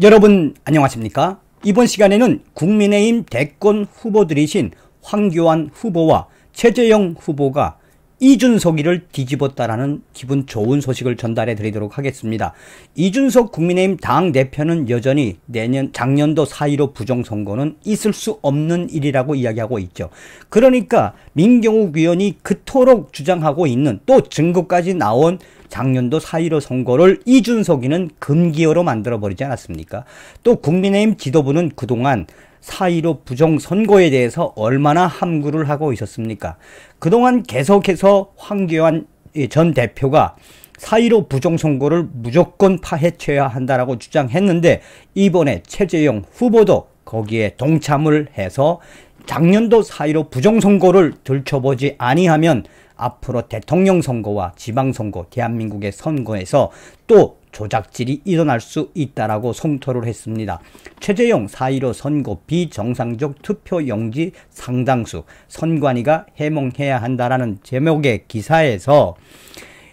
여러분 안녕하십니까? 이번 시간에는 국민의힘 대권 후보들이신 황교안 후보와 최재형 후보가 이준석이를 뒤집었다라는 기분 좋은 소식을 전달해 드리도록 하겠습니다. 이준석 국민의힘 당 대표는 여전히 내년 작년도 사1로 부정선거는 있을 수 없는 일이라고 이야기하고 있죠. 그러니까 민경욱 의원이 그토록 주장하고 있는 또 증거까지 나온 작년도 사1로 선거를 이준석이는 금기어로 만들어버리지 않았습니까? 또 국민의힘 지도부는 그동안 4.15 부정선거에 대해서 얼마나 함구를 하고 있었습니까? 그동안 계속해서 황교안 예, 전 대표가 4.15 부정선거를 무조건 파헤쳐야 한다라고 주장했는데 이번에 최재형 후보도 거기에 동참을 해서 작년도 4.15 부정선거를 들춰보지 아니하면 앞으로 대통령 선거와 지방선거, 대한민국의 선거에서 또 조작질이 일어날 수 있다라고 성토를 했습니다. 최재형 4.15 선거 비정상적 투표 용지 상당수 선관위가 해몽해야 한다라는 제목의 기사에서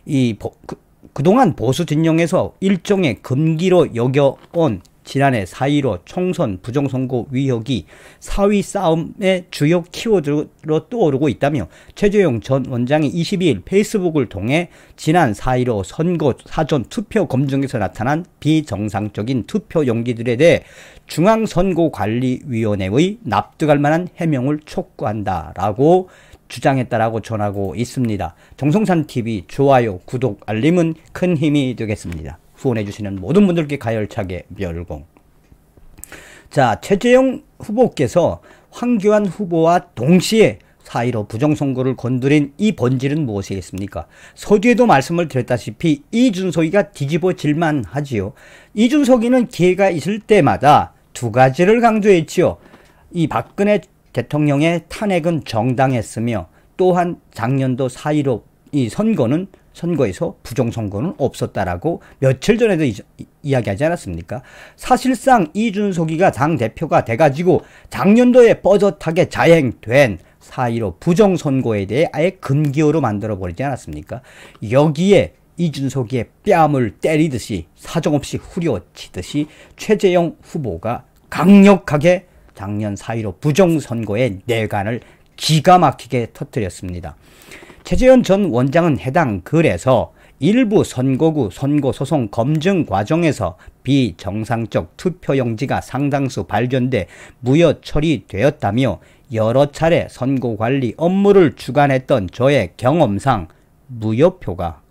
이 보, 그, 그동안 보수 진영에서 일종의 금기로 여겨온 지난해 4.15 총선 부정선거 위협이 사위 싸움의 주요 키워드로 떠오르고 있다며 최재용 전 원장이 22일 페이스북을 통해 지난 4.15 선거 사전 투표 검증에서 나타난 비정상적인 투표 용기들에 대해 중앙선거관리위원회의 납득할 만한 해명을 촉구한다라고 주장했다라고 전하고 있습니다. 정성산 TV 좋아요, 구독, 알림은 큰 힘이 되겠습니다. 후원해주시는 모든 분들께 가열차게 멸공. 자, 최재형 후보께서 황교안 후보와 동시에 4.15 부정선거를 건드린 이 본질은 무엇이겠습니까? 서두에도 말씀을 드렸다시피 이준석이가 뒤집어질만 하지요. 이준석이는 기회가 있을 때마다 두 가지를 강조했지요. 이 박근혜 대통령의 탄핵은 정당했으며 또한 작년도 4.15이 선거는 선거에서 부정선거는 없었다라고 며칠 전에도 이, 이야기하지 않았습니까? 사실상 이준석이가 당대표가 돼가지고 작년도에 뻗어하게 자행된 4.15 부정선거에 대해 아예 금기어로 만들어버리지 않았습니까? 여기에 이준석의 뺨을 때리듯이 사정없이 후려치듯이 최재형 후보가 강력하게 작년 4.15 부정선거의 내관을 기가 막히게 터뜨렸습니다. 최재현 전 원장은 해당 글에서 일부 선거구 선거소송 검증 과정에서 비정상적 투표용지가 상당수 발견돼 무효 처리되었다며 여러 차례 선거관리 업무를 주관했던 저의 경험상 무효표가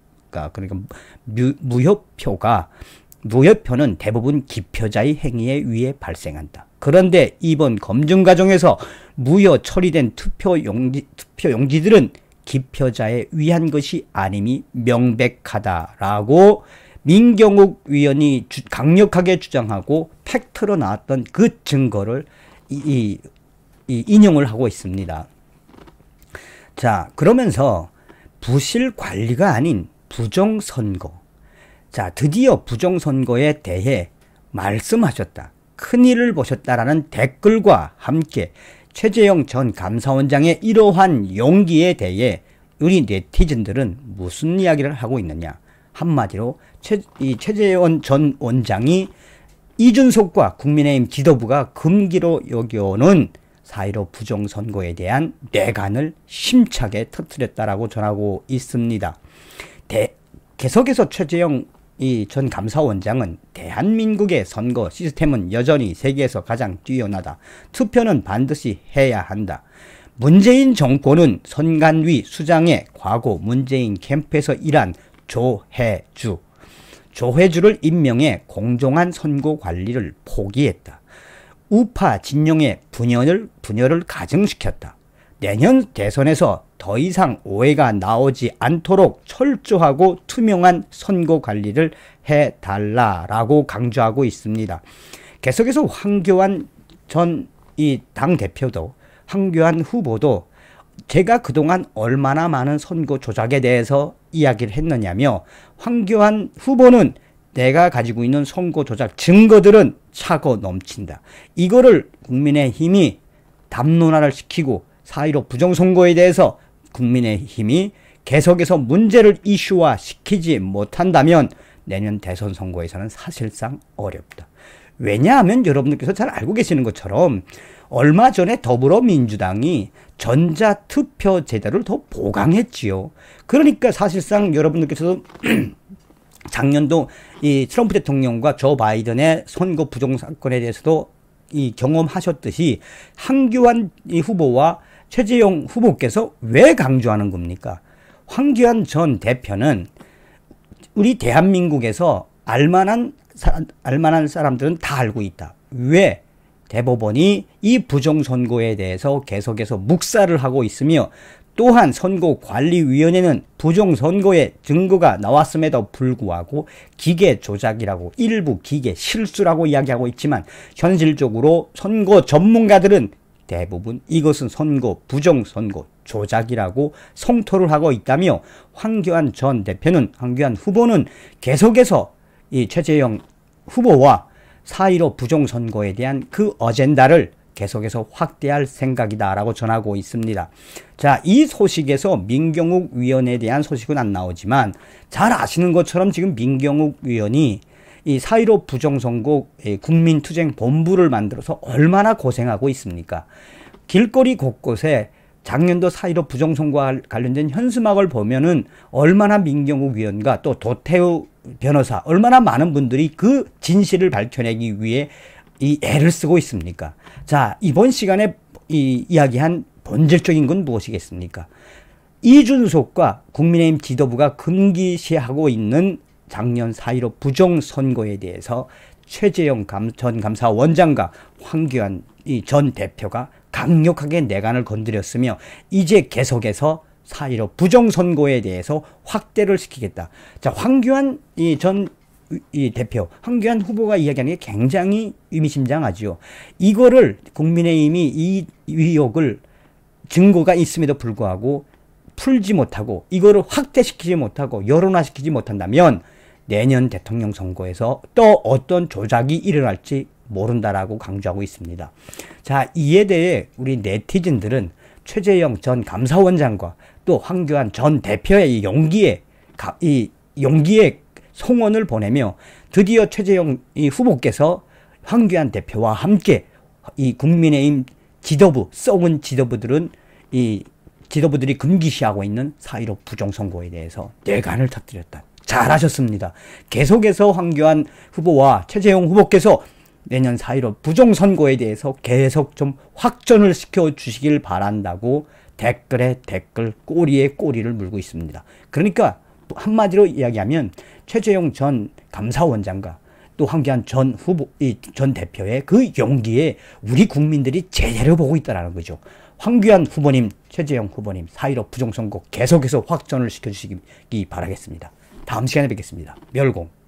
그러니까 무, 무효표가 무효표는 대부분 기표자의 행위에 의해 발생한다. 그런데 이번 검증 과정에서 무효 처리된 투표 용지, 투표 용지들은 기표자에 위한 것이 아님이 명백하다라고 민경욱 위원이 주, 강력하게 주장하고 팩트로 나왔던 그 증거를 이, 이, 인용을 하고 있습니다. 자, 그러면서 부실 관리가 아닌 부정선거. 자, 드디어 부정선거에 대해 말씀하셨다. 큰일을 보셨다라는 댓글과 함께 최재형 전 감사원장의 이러한 용기에 대해 우리 네티즌들은 무슨 이야기를 하고 있느냐. 한마디로 최, 이 최재원 전 원장이 이준석과 국민의힘 지도부가 금기로 여겨오는 사이로 부정선거에 대한 뇌관을 심차게 터뜨렸다라고 전하고 있습니다. 대, 계속해서 최재형 이전 감사원장은 대한민국의 선거 시스템은 여전히 세계에서 가장 뛰어나다. 투표는 반드시 해야 한다. 문재인 정권은 선관위 수장의 과거 문재인 캠프에서 일한 조혜주, 조혜주를 임명해 공정한 선거 관리를 포기했다. 우파 진영의 분열을, 분열을 가증시켰다. 내년 대선에서 더 이상 오해가 나오지 않도록 철저하고 투명한 선거 관리를 해달라라고 강조하고 있습니다. 계속해서 황교안 전 이 당 대표도 황교안 후보도 제가 그동안 얼마나 많은 선거 조작에 대해서 이야기를 했느냐며 황교안 후보는 내가 가지고 있는 선거 조작 증거들은 차고 넘친다. 이거를 국민의힘이 담론화를 시키고 사1 5 부정선거에 대해서 국민의힘이 계속해서 문제를 이슈화 시키지 못한다면 내년 대선 선거에서는 사실상 어렵다. 왜냐하면 여러분들께서 잘 알고 계시는 것처럼 얼마 전에 더불어민주당이 전자투표 제도를 더 보강했지요. 그러니까 사실상 여러분들께서도 작년도 이 트럼프 대통령과 조 바이든의 선거 부정 사건에 대해서도 이 경험하셨듯이 한규환 후보와 최재용 후보께서 왜 강조하는 겁니까? 황교안 전 대표는 우리 대한민국에서 알만한 알만한 사람들은 다 알고 있다. 왜 대법원이 이 부정선거에 대해서 계속해서 묵살을 하고 있으며 또한 선거관리위원회는 부정선거의 증거가 나왔음에도 불구하고 기계 조작이라고 일부 기계 실수라고 이야기하고 있지만 현실적으로 선거 전문가들은 대부분 이것은 선거, 부정선거, 조작이라고 성토를 하고 있다며 황교안 전 대표는 황교안 후보는 계속해서 이 최재형 후보와 사이로 부정선거에 대한 그 어젠다를 계속해서 확대할 생각이다라고 전하고 있습니다. 자, 이 소식에서 민경욱 위원에 대한 소식은 안 나오지만 잘 아시는 것처럼 지금 민경욱 위원이 이 사이로 부정선거 예, 국민투쟁본부를 만들어서 얼마나 고생하고 있습니까? 길거리 곳곳에 작년도 사이로 부정선거와 관련된 현수막을 보면은 얼마나 민경욱 위원과 또 도태우 변호사 얼마나 많은 분들이 그 진실을 밝혀내기 위해 이 애를 쓰고 있습니까? 자, 이번 시간에 이 이야기한 본질적인 건 무엇이겠습니까? 이준석과 국민의힘 지도부가 금기시하고 있는 작년 4.15 부정선거에 대해서 최재형 감, 전 감사원장과 황교안 전 대표가 강력하게 내간을 건드렸으며 이제 계속해서 4.15 부정선거에 대해서 확대를 시키겠다. 자, 황교안 전이 대표, 황교안 후보가 이야기하는 게 굉장히 의미심장하죠 이거를 국민의힘이 이 의혹을 증거가 있음에도 불구하고 풀지 못하고 이거를 확대시키지 못하고 여론화시키지 못한다면 내년 대통령 선거에서 또 어떤 조작이 일어날지 모른다라고 강조하고 있습니다. 자, 이에 대해 우리 네티즌들은 최재형 전 감사원장과 또 황교안 전 대표의 용기에 이 용기에 송원을 보내며 드디어 최재형 후보께서 황교안 대표와 함께 이 국민의힘 지도부 썩은 지도부들은 이 지도부들이 금기시하고 있는 사의로 부정선거에 대해서 뇌관을 터뜨렸다. 잘하셨습니다. 계속해서 황교안 후보와 최재형 후보께서 내년 4.15 부정선거에 대해서 계속 좀 확전을 시켜주시길 바란다고 댓글에 댓글 꼬리에 꼬리를 물고 있습니다. 그러니까 한마디로 이야기하면 최재형 전 감사원장과 또 황교안 전 후보, 이 전 대표의 그 용기에 우리 국민들이 제대로 보고 있다는 거죠. 황교안 후보님, 최재형 후보님, 4.15 부정선거 계속해서 확전을 시켜주시기 바라겠습니다. 다음 시간에 뵙겠습니다. 멸공.